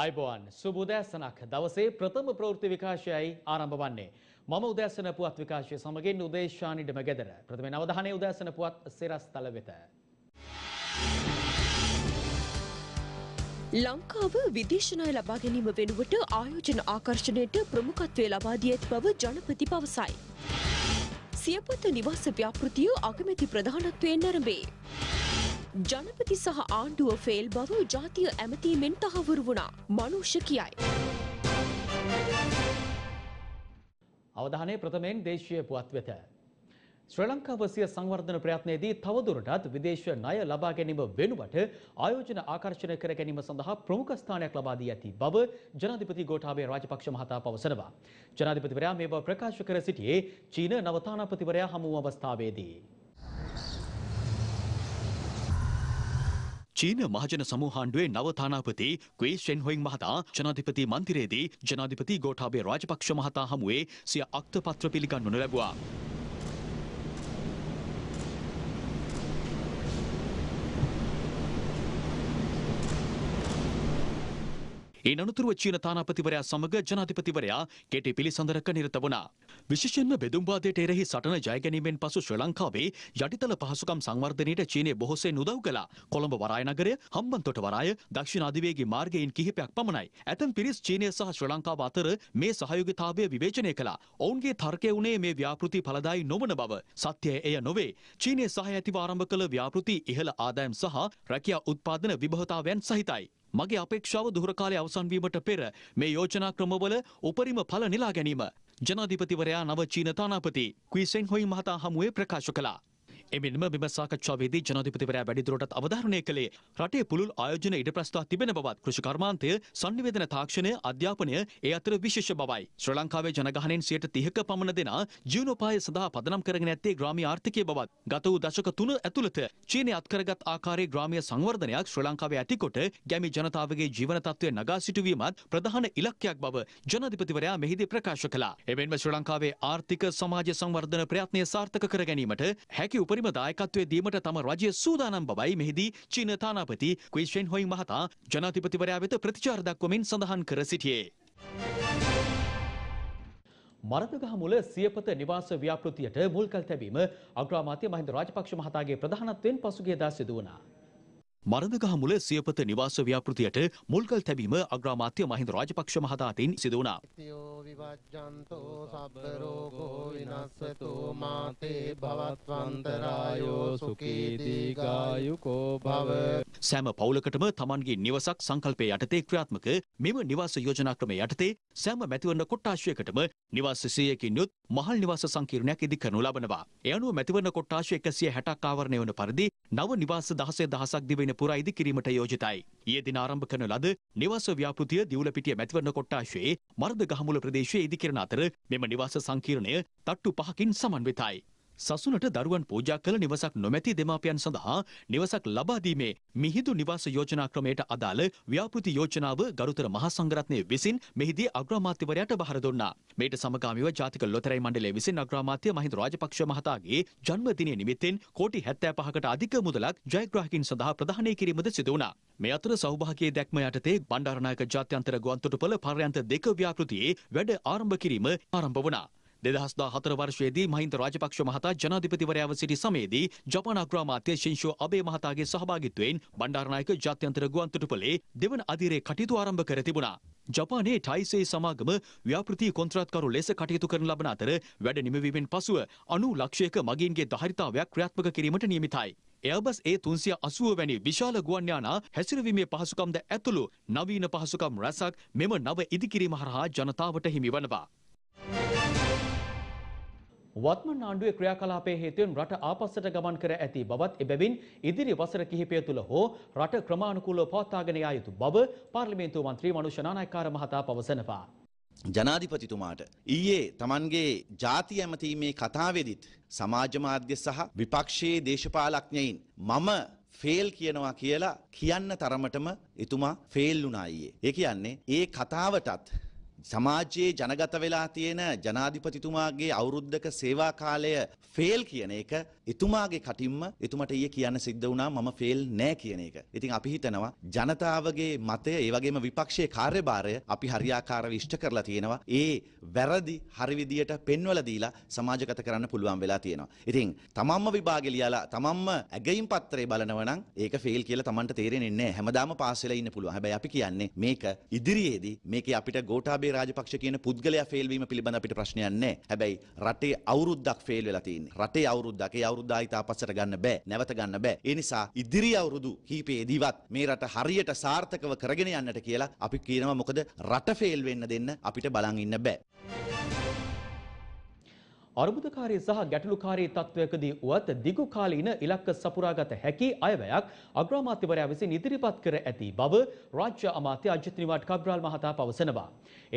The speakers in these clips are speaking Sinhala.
අයිබෝන් සුබ උදෑසනක් දවසේ ප්‍රථම ප්‍රවෘත්ති විකාශයයි ආරම්භ වන්නේ. මම උදෑසන පුවත් විකාශය සමගින් උදේශානිඩම ගෙදර. ප්‍රථමයෙන් අවධානය උදෑසන පුවත් සිරස්තල වෙත. ලංකාව විදේශනය ලබා ගැනීම වෙනුවට ආයෝජන ආකර්ෂණයට ප්‍රමුඛත්වය ලබා දී ඇති බව ජනපති පවසයි. සියපත නිවාස ව්‍යාපෘතිය අගමැති ප්‍රධානත්වයෙන් නැරඹේ. ජනපති සහ ආණ්ඩුව ෆෙල් බව ජාතිය ඇමතීමෙන් තහවුරු වුණා. මනුෂ්‍ය කියයි. අවධානය ප්‍රථමයෙන් දේශීය පුවත් වෙත. ශ්‍රී ලංකා වසිය සංවර්ධන ප්‍රයත්නයේදී තවදුරටත් විදේශ ණය ලබා ගැනීම වෙනුවට ආයෝජන ආකර්ෂණය කර ගැනීම සඳහා ප්‍රමුඛ ස්ථානයක් ලබා දී ඇති බව ජනාධිපති ගෝඨාභය රාජපක්ෂ මහතා පවසනවා. ජනාධිපතිවරයා මේ බව ප්‍රකාශ කර සිටියේ චීන නව තානාපතිවරයා හමු අවස්ථාවේදී. චීන මහජන සමූහාණ්ඩුවේ නව තානාපති ක්වේ ෂෙන්හොයින් මහතා ජනාධිපති මන්දිරයේදී ජනාධිපති ගෝඨාභය රාජපක්ෂ මහතා හමුවේ සිය අක්තපත්‍ර පිළිගන්වනු ලැබුවා. ඒ අනතුරුව චීන තානාපතිවරයා සමග ජනාධිපතිවරයා කෙටි පිළිසඳරක නිරත වුණා. විශේෂයෙන්ම බෙදුම්වාදයට එරෙහි සටන ජයගැනීමෙන් පසු ශ්‍රී ලංකාවේ යටිතල පහසුකම් සංවර්ධනයට චීනය බොහොසේ උදව් කළා. කොළඹ වරාය නගරය, හම්බන්තොට වරාය, දක්ෂිණාදිවේගී මාර්ගයෙන් කිහිපයක් පමණයි. ඇතැම් පිරිස් චීනය සහ ශ්‍රී ලංකාව අතර මේ සහයෝගිතාවය විවේචනය කළා. ඔවුන්ගේ තර්කය වුණේ මේ ව්‍යාපෘති ඵලදායි නොවන බව. සත්‍යය එය නොවේ. චීනය සහ ඇතිව ආරම්භ කළ ව්‍යාපෘති ඉහළ ආදායම් සහ රැකියා උත්පාදන විභවතාවයන් සහිතයි. මගේ අපේක්ෂාව දුරකාලය අවසන්වීමට පෙර මේ යෝජනා ක්‍රමවල උපරිම පල නිලා ගැනීම ජනාධිපතිවරයා නව චීන තානාපති ක්විසෙන් හොයි මහතා හමුවේ ප්‍රකාශ කළා. එමෙන්ම මෙම සාකච්ඡාවේදී ජනාධිපතිවරයා වැඩිදුරටත් අවධාරණය කළේ රටේ පුළුල් ආයෝජන ඉඩ ප්‍රස්ථා තිබෙන බවත් කෘෂිකර්මාන්තය සංනිවේදන තාක්ෂණය අධ්‍යාපනය ඒ අතර විශේෂ බවයි. ශ්‍රී ලංකාවේ ජනගහනෙන් 30ක පමණ දෙනා ජීවනෝපාය සඳහා පදනම් කරගෙන ඇත්තේ ග්‍රාමීය ආර්ථිකය බවත් ගත වූ දශක තුන ඇතුළත චීනය අත්කරගත් ආකාරයේ ග්‍රාමීය සංවර්ධනයක් ශ්‍රී ලංකාවේ ඇතිකොට ගැමි ජනතාවගේ ජීවන තත්ත්වය නගා සිටුවීමත් ප්‍රධාන ඉලක්කයක් බව ජනාධිපතිවරයා මෙහිදී ප්‍රකාශ කළා. එමෙන්ම ශ්‍රී ලංකාවේ ආර්ථික සමාජ සංවර්ධන ප්‍රයත්නය සාර්ථක කර ගැනීමට හැකි උපරි උපරිම දායකත්වය දීමට තම රජය සූදානම් බවයි මෙහිදී චීන තානාපති ක්විස්වෙන් හොයින් මහතා ජනාධිපතිවරයා වෙත ප්‍රතිචාර දක්වමින් සඳහන් කර සිටියේ. මරදගහ මුල සියපත නිවාස ව්‍යාපෘතියට මුල්කල් තැබීම අග්‍රාමාත්‍ය මහින්ද රාජපක්ෂ මහතාගේ ප්‍රධානත්වයෙන් පසුගියදා සිදු වුණා. මරදගහමුල සියපත නිවාස ව්‍යාපෘතියට මුල්කල් තැබීම අග්‍රාමාත්‍ය මහින්ද රාජපක්ෂ මහතාතින් සිද වුණා. සෑම පවුලකටම තමන්ගේ නිවසක් සංකල්පය යටතේ ක්‍රියාත්මක මෙම නිවාස යෝජනා ක්‍රමය යටතේ සෑම මැතිවන්න කොට්ටාශයකටම නිවාස සියයකින් යුත් මහල් නිවාස සංකීර්ණයක් ඉදිකරනු ලබනවා. ඒ අනුව මැතිවරණ කොට්ටාශ 160ක් ආවරණය වන පරිදි නව නිවාස 16 දහසක් දිවෙන පුරා ඉදි කිරීමට යෝජිතයි. ඊයේ දින ආරම්භ කරන ලද නිවාස ව්‍යාපෘතිය දිවුලපිටිය මැතිවරණ කොට්ටාශයේ මර්ධගහමුල ප්‍රදේශයේ ඉදිකරන අතර මෙම නිවාස සංකීර්ණය තට්ටු පහකින් සමන්විතයි. සසුනට දරුවන් පූජා කළ නිවසක් නොමැති දෙමාපියන් සඳහා නිවසක් ලබා දීමේ මිහිදු නිවාස යෝජනා ක්‍රමයට අදාළ ව්‍යාපෘති යෝජනාව ගරුතර මහා සංඝරත්නය විසින් මෙහිදී අග්‍රාමාත්‍යවරයාට බහර දුන්නා. මේට සමගාමීව ජාතික ලොතරැයි මණ්ඩලය විසින් අග්‍රාමාත්‍ය මහින්ද රාජපක්ෂ මහතාගේ ජන්මදිනය නිමිත්තෙන් කෝටි 75කට අධික මුදලක් ජයග්‍රාහකින් සඳහා ප්‍රදානය කිරීමද සිදු වුණා. මේ අතර සෞභාග්‍යයේ දැක්ම යටතේ බණ්ඩාරනායක ජාත්‍යන්තර ගුවන්තොටුපළ පර්යන්ත දෙක ව්‍යාපෘතියේ වැඩ ආරම්භ කිරීම ආරම්භ වුණා. 2014 වර්ෂයේදී මහින්ද රාජපක්ෂ මහතා ජනාධිපතිවරයාව සිටි සමයේදී ජපාන අග්‍රාමාත්‍ය ශින්ෂෝ අබේ මහතාගේ සහභාගිත්වයෙන් බණ්ඩාරනායක ජාත්‍යන්තර ගුවන්තොටුපළේ දෙවන අධීරේ කටයුතු ආරම්භ කර තිබුණා. ජපානයේ ටයිසේ සමාගම ව්‍යාපෘති කොන්ත්‍රාත්කරු ලෙස කටයුතු කරන ලබන අතර වැඩ නිමවීමෙන් පසුව 90 ලක්ෂයක මගීන්ගේ ධාරිතාවයක් ක්‍රියාත්මක කිරීමට නියමිතයි. එයබස් ඒ තුන්සිය අසුව වැනි විශාල ගුවන්යානා හැසිරවීමේ පහසුකම්ද ඇතුළු නවීන පහසුකම් රැසක් මෙම නව ඉදිකිරීම හරහා ජනතාවට හිමි වනවා. වත්මන් ආණ්ඩුවේ ක්‍රියාකලාපයේ හේතුවෙන් රට ආපස්සට ගමන් කර ඇති බවත් එබැවින් ඉදිරි වසර කිහිපය තුළ හෝ රට ක්‍රමානුකූලව පවත්වාගෙන යා යුතු බව පාර්ලිමේන්තු මන්ත්‍රී මනුෂ නානායක්කාර මහතා පවසනවා. ජනාධිපතිතුමාට ඊයේ තමන්ගේ ජාති ඇමතීමේ කතාවෙදිත් සමාජ මාධ්‍ය සහ විපක්ෂයේ දේශපාලඥයින් මම ෆේල් කියනවා කියලා කියන්න තරමටම එතුමා ෆේල් වුණා ඊයේ. ඒ කියන්නේ ඒ කතාවටත් සමාජයේ ජනගත වෙලා තියෙන ජනාධිපතිතුමාගේ අවුරුද්දක සේවා කාලය ෆේල් කියන එක එතුමාගේ කටින්ම එතුමට ඊයේ කියන්න සිද්ධ වුණා මම ෆේල් නෑ කියන එක. ඉතින් අපි හිතනවා ජනතාවගේ මතය ඒ වගේම විපක්ෂයේ කාර්යභාරය අපි හරියාකාරව ඉෂ්ට කරලා තියෙනවා. ඒ වැරදි හරි විදියට පෙන්වලා දීලා සමාජගත කරන්න පුළුවන් වෙලා තියෙනවා. ඉතින් තමන්ම විභාගෙ ලියලා තමන්ම ඇගයිම් පත්‍රය බලනවා නම් ඒක ෆේල් කියලා තමන්ට තේරෙන්නේ නැහැ. හැමදාම පාස් වෙලා ඉන්න පුළුවන්. හැබැයි අපි කියන්නේ මේක ඉදිරියේදී මේකේ අපිට ගෝඨාභය රාජපක්ෂ කියන පුද්ගලයා ෆේල් වීම පිළිබඳ අපිට ප්‍රශ්නයක් නැහැ. හැබැයි රටේ අවුරුද්දක් ෆේල් වෙලා තියෙන්නේ. රටේ අවුරුද්දක්. ඒ අවුරුද්ද ආයිත් ආපස්සට ගන්න බෑ. නැවත ගන්න බෑ. ඒ නිසා ඉදිරි අවුරුදු කීපයේදීවත් මේ රට හරියට සාර්ථකව කරගෙන යන්නට කියලා අපි කියනවා මොකද රට ෆේල් වෙන්න දෙන්න අපිට බලන් ඉන්න බෑ. අර්බුදකාරී සහ ගැටලුකාරී තත්ත්වයකදී වුවත් දිගු කාලීන ඉලක්ක සපුරාගත හැකි අයවැයක් අග්‍රාමාත්‍යවරයා විසින් ඉදිරිපත් කර ඇති බව රාජ්‍ය අමාත්‍ය අජිත් නිවාඩ් කබ්‍රාල් මහතා පවසනවා.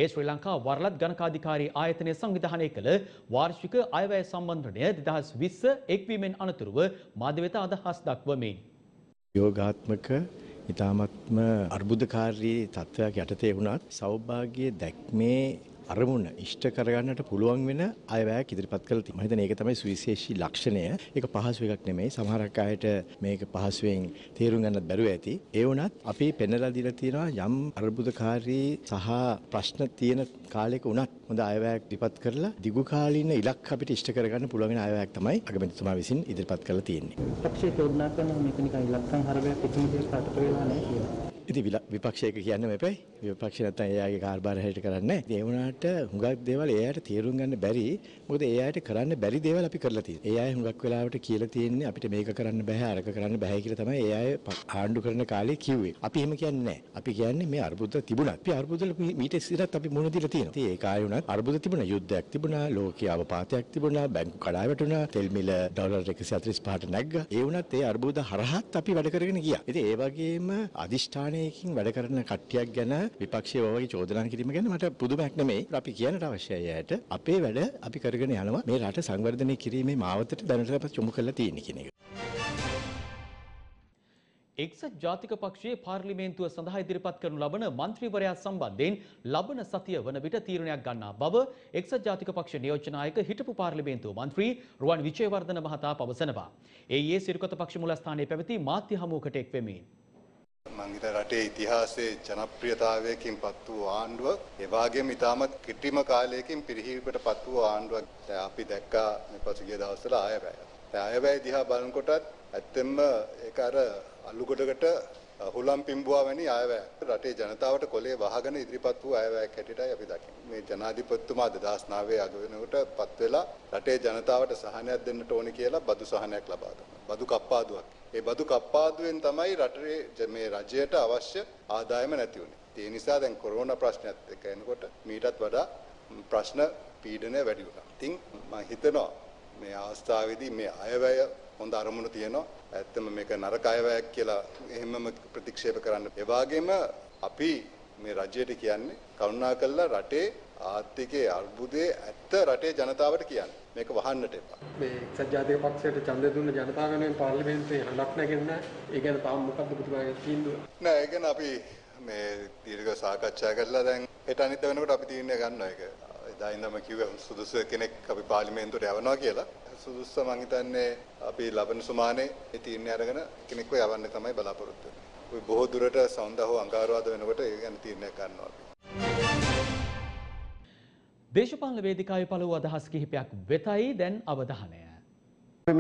ඒ ශ්‍රී ලංකා වරලත් ගණකාධිකාරී ආයතනය සංවිධානය කළ වාර්ෂික අයවැය සම්බන්ධනය 2020 එක්වීමෙන් අනතුරුව මාධ්‍ය වෙත අදහස් දක්වමින් යෝගාත්මක ඉතාමත්ම අර්බුදකාරී තත්ත්වයක් යටතේ වුණත් සෞභාග්‍ය දැක්මේ අරමුණ ඉෂ්ට කරගන්නට පුළුවන් වෙන අයවැයක් ඉදිරිපත් කරලා තියෙනවා. හිතන ඒක තමයි සුවිශේෂී ලක්ෂණය. ඒක පහසු එකක් නෙමෙයි. සමහරක් අයට මේක පහසුවෙන් තේරුම් ගන්නත් බැරුව ඇති. ඒ වුණත් අපි පෙන්වලා දීලා තියෙනවා යම් අර්බුදකාරී සහ ප්‍රශ්න තියෙන කාලයක උනත් හොඳ අයවැයක් ඉදිරිපත් කරලා දිගු කාලීන ඉලක්ක අපිට ඉෂ්ට කරගන්න පුළුවන් වෙන අයවැයක් තමයි අගමැතිතුමා විසින් ඉදිරිපත් කරලා තියෙන්නේ. පක්ෂයේ තෝරනා කරන මේක නිකන් ඉලක්කම් හරබයක් එකම දෙයක් පාටට වෙලා නැහැ කියලා. ඉතින් විපක්ෂයක කියන්න මෙපැයි විපක්ෂ නැත්නම් එයාගේ කාර්යභාරය හරියට කරන්නේ නැහැ. ඒ වුණාට හුඟක් දේවල් එයාට තේරුම් ගන්න බැරි. මොකද එයාට කරන්න බැරි දේවල් අපි කරලා තියෙනවා. ඒ අය හුඟක් වෙලාවට කියලා තියෙන්නේ අපිට මේක කරන්න බෑ අරක කරන්න බෑ කියලා තමයි ඒ අය ආණ්ඩු කරන කාලේ කිව්වේ. අපි එහෙම කියන්නේ නැහැ. අපි කියන්නේ මේ අර්බුද තිබුණා. අපි අර්බුදවල මීට ඉස්සරහත් අපි මුණ දීලා තියෙනවා. ඉතින් ඒ කාලේ උනත් අර්බුද තිබුණා, යුද්ධයක් තිබුණා, ලෝකීය අවපාතයක් තිබුණා, බැංකු කඩාව වැටුණා, තෙල් මිල ඩොලර් 145ට නැග්ගා. ඒ වුණත් ඒ අර්බුද හරහත් අපි වැඩ කරගෙන ගියා. ඉතින් ඒ වගේම අදිෂ්ඨානයකින් වැඩ කරන කට්ටියක් ගැන විපක්ෂයේ වගේ චෝදනා කිරීම ගැන මට පුදුමයක් නෙමෙයි. අපි කියන්නට අවශ්‍යයි ඇයට අපේ වැඩ අපි කරගෙන යනවා. මේ රට සංවර්ධනය කිරීමේ මාවතට දැනට අපි යොමු කරලා තියෙන කියන එක. එක්සත් ජාතික පක්ෂයේ පාර්ලිමේන්තුව සඳහා ඉදිරිපත් කරනු ලබන මන්ත්‍රීවරයා සම්බන්ධයෙන් ලබන සතිය වන විට තීරණයක් ගන්නා බව එක්සත් ජාතික පක්ෂ නියෝජ්‍ය නායක හිටපු පාර්ලිමේන්තුව මන්ත්‍රී රුවන් විජේවර්ධන මහතා පවසනවා. ඒ ඒ සිරිකොත පක්ෂ මුලස්ථානයේ පැවති මාධ්‍ය හමුවකට එක් වෙමින් මංගිත රටේ ඉතිහාසයේ ජනප්‍රියතාවයකින් පත් වූ ආණ්ඩුවක් එවාගේම ඉතාමත් කිටිම කාලයකින් පිරිහීමකට පත් වූ ආණ්ඩුවක් අපි දැක්කා මේ පසුගිය දවස්වල ආයවැය. ආයවැය දිහා බලනකොටත් ඇත්තෙන්ම ඒක අර අලුගොඩකට හුලම් පිම්බුවා වැනි අයවැය රටේ ජනතාවට කොලේ වහගෙන ඉදිරිපත් වූ අයවැයක් හැටියටයි අපි දකින්නේ. මේ ජනාධිපතිතුමා 2009 අග වෙනකොට පත් වෙලා රටේ ජනතාවට සහනයක් දෙන්නට ඕනේ කියලා බදු සහනයක් ලබා ගන්නවා. බදු කප්පාදුවක්. ඒ බදු කප්පාදුවෙන් තමයි රටේ මේ රජයට අවශ්‍ය ආදායම නැති වුනේ. ඒ නිසා දැන් කොරෝනා ප්‍රශ්නයත් එක්ක එනකොට මීටත් වඩා ප්‍රශ්න පීඩනය වැඩි වුණා. ඉතින් මම හිතනවා මේ අවස්ථාවේදී මේ අයවැය හොඳ අරමුණු තියෙනවා. ඇත්තම මේක නරක අයවැයක් කියලා එහෙමම ප්‍රතික්ෂේප කරන්න. ඒ වගේම අපි මේ රජයට කියන්නේ කරුණාකරලා රටේ ආර්ථිකයේ අර්බුදයේ ඇත්ත රටේ ජනතාවට කියන්න. මේක වහන්නට එපා. මේ එක්සත් ජාතික පක්ෂයට ඡන්දය දුන්න ජනතාව වෙනුවෙන් පාර්ලිමේන්තුවේ හඬක් නැගෙන්න ඒ ගැන තාම මොකක්ද පුතුමාගේ තීන්දුව? නෑ ඒ ගැන අපි මේ දීර්ඝ සාකච්ඡා කරලා දැන් හෙට අනිද්දා වෙනකොට අපි තීරණය ගන්නවා ඒක. දායින්දම කිව්ව සුදුසු කෙනෙක් අපි පාර්ලිමේන්තුවට යවනවා කියලා. සුදුස්ස මං හිතන්නේ අපි ලබන සුමානේ මේ තීරණය අරගෙන කෙනෙක්ව යවන්න තමයි බලාපොරොත්තු වෙන්නේ. ওই බොහෝ දුරට සෞන්දහව අංගාරවාද වෙනකොට ඒ ගැන තීරණයක් ගන්නවා අපි. දේශපාලන වේදිකාවේ පළවූ අදහස් කිහිපයක් වෙතයි දැන් අවධානය.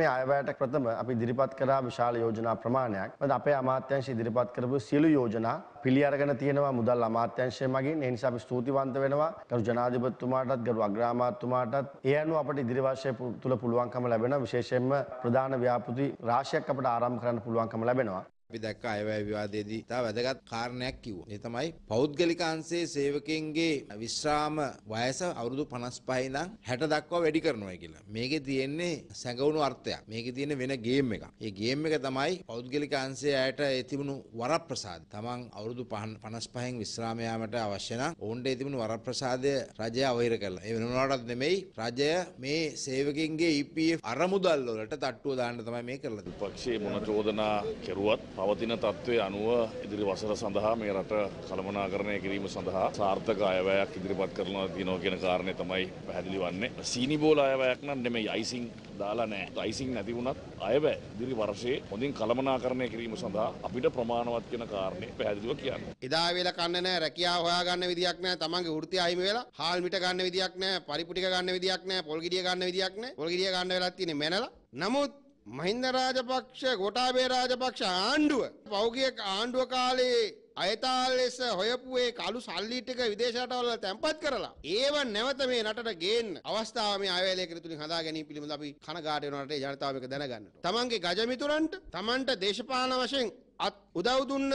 මේ අයවැයට ප්‍රථම අපි ඉදිරිපත් කරා විශාල යෝජනා ප්‍රමාණයක්. මොකද අපේ අමාත්‍යංශ ඉදිරිපත් කරපු සියලු යෝජනා පිළි අරගෙන තියෙනවා මුදල් අමාත්‍යංශය මගින්. ඒ නිසා අපි ස්තුතිවන්ත වෙනවා ගරු ජනාධිපතිතුමාටත් ගරු අග්‍රාමාත්‍යතුමාටත්. ඒ අනුව අපිට ඉදිරි වර්ෂය තුල පුළුවන්කම ලැබෙන විශේෂයෙන්ම ප්‍රධාන ව්‍යාපෘති රාශියක් අපිට ආරම්භ කරන්න පුළුවන්කම ලැබෙනවා. අපි දැක්ක අයවැය විවාදයේදී තා වැදගත් කාරණයක් කිව්වා. ඒ තමයි පෞද්ගලිකාංශයේ සේවකයන්ගේ විශ්‍රාම වයස අවුරුදු 55 ඉඳන් 60 දක්වා වැඩි කරනවා කියලා. මේකේ තියෙන්නේ සැඟවුණු අර්ථයක්. මේකේ තියෙන වෙන ගේම් එකක්. ඒ ගේම් එක තමයි පෞද්ගලිකාංශයේ ඇයට ඒ තිබුණු වරප්‍රසාද. තමන් අවුරුදු 55න් විශ්‍රාම යාමට අවශ්‍ය නම් ඔවුන්ට ඒ තිබුණු වරප්‍රසාදය රජය අවහිර කළා. ඒ වෙනුනටත් නෙමෙයි රජය මේ සේවකයන්ගේ EPF අරමුදල් වලට තට්ටුව දාන්න තමයි මේ කරලා තියෙන්නේ. පක්ෂයේ මොන චෝදනා කෙරුවත් පවතින තත්ත්වය අනුව ඉදිරි වසර සඳහා මේ රට කළමනාකරණය කිරීම සඳහා සාර්ථක අයවැයක් ඉදිරිපත් කරනවා තියෙනවා කියන කාරණය තමයි පැහැදිලි වන්නේ. සීනිබෝල අයවැයක් නම් නෙමෙයි අයිසිං දාලා නැහැ. අයිසිං නැති වුණත් අයවැය ඉදිරි වර්ෂයේ හොඳින් කළමනාකරණය කිරීම සඳහා අපිට ප්‍රමාණවත් කියන කාරණේ පැහැදිලිව කියන්න. එදා වේල කන්න නැහැ, රැකියාව හොයාගන්න විදියක් නැහැ, තමන්ගේ වෘත්තිය අහිමි වෙලා හාල් මිට ගන්න විදියක් නැහැ, පරිපු ටික ගන්න විදියක් නැහැ, පොල් ගෙඩිය ගන්න විදියක් නැහැ. පොල් ගෙඩිය ගන්න වෙලාවක් තියෙන්නේ මැනලා. නමුත් මහින්ද රාජපක්ෂ ගෝඨාභය රාජපක්ෂ ආණ්ඩුව පෞගිය ආණ්ඩුව කාලේ අයතාල් ලෙස හොයපු ඒ කළු සල්ලි ටික විදේශයට වල තැම්පත් කරලා ඒව නැවත මේ රටට ගේන්න අවස්ථාව මේ ආයවැලයකට තුලින් හදා ගැනීම පිළිබඳ අපි කනගාටු වෙන රටේ ජනතාව එක දැනගන්නට. තමන්ගේ ගජමිතුරන්ට තමන්ට දේශපාලන වශයෙන් උදව් දුන්න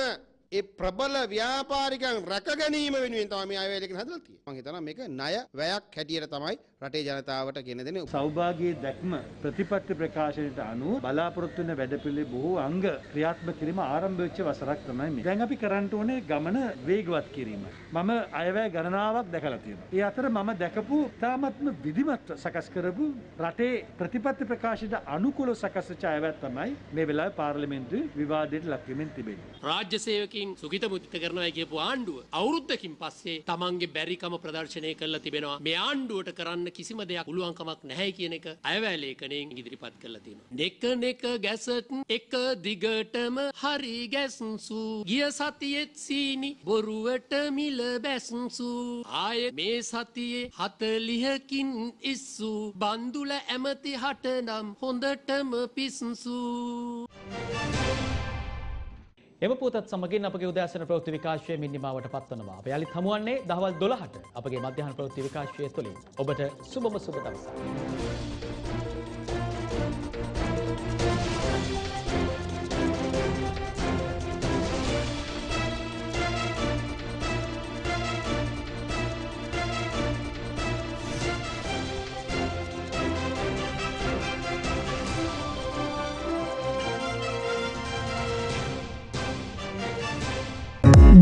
ඒ ප්‍රබල ව්‍යාපාරිකයන් රැක ගැනීම වෙනුවෙන් තමයි මේ ආයවැලයකින් හදලා තියෙන්නේ. මම හිතනවා මේක ණය වැයක් හැටියට තමයි රටේ ජනතාවට ගෙන දෙන සෞභාගයේ දැක්ම ප්‍රතිපත්ති ප්‍රකාශනයට අනුව බලාපොරොත්තු වෙන වැඩපිළිවෙල බොහෝ අංග ක්‍රියාත්මක කිරීම ආරම්භ වෙච්ච වසරක් තමයි මේ. දැන් අපි කරන්න ඕනේ ගමන වේගවත් කිරීම. මම අයවැය ගණනාවක් දැකලා තියෙනවා. ඒ අතර මම දැකපු තාමත්ම විධිමත්ව සකස් කරපු රටේ ප්‍රතිපත්ති ප්‍රකාශයට අනුකූල සකස් වෙච්ච අයවැය තමයි මේ වෙලාවේ පාර්ලිමේන්තුවේ විවාදයට ලක් වෙමින් තිබෙන්නේ. රාජ්‍ය සේවකයන් සුගිත මුදිත කරනවා කියපු ආණ්ඩුව අවුරුද්දකින් පස්සේ තමන්ගේ බැරිකම ප්‍රදර්ශනය කළා තිබෙනවා. මේ ආණ්ඩුවට කරන්න කරන්න කිසිම දෙයක් පුළුවන්කමක් නැහැ කියන එක අයවැලේකණයෙන් ඉදිරිපත් කරලා තියෙනවා. නෙක නෙක ගැසට් එක දිගටම හරි ගැස්සු ගිය සතියෙත් සීනි බොරුවට මිල බැස්සු ආයේ මේ සතියේ 40කින් ඉස්සු බන්දුල ඇමති හට නම් හොඳටම පිස්සු Thank you. එම පුතත් සමගින් අපගේ උදෑසන ප්‍රවෘත්ති විකාශය මිනිමාවට පත්වනවා. අප යලිත් හමුවන්නේ දහවල් 12ට අපගේ මධ්‍යහන ප්‍රවෘත්ති විකාශය තුළින්. ඔබට සුබම සුබ දවසක්.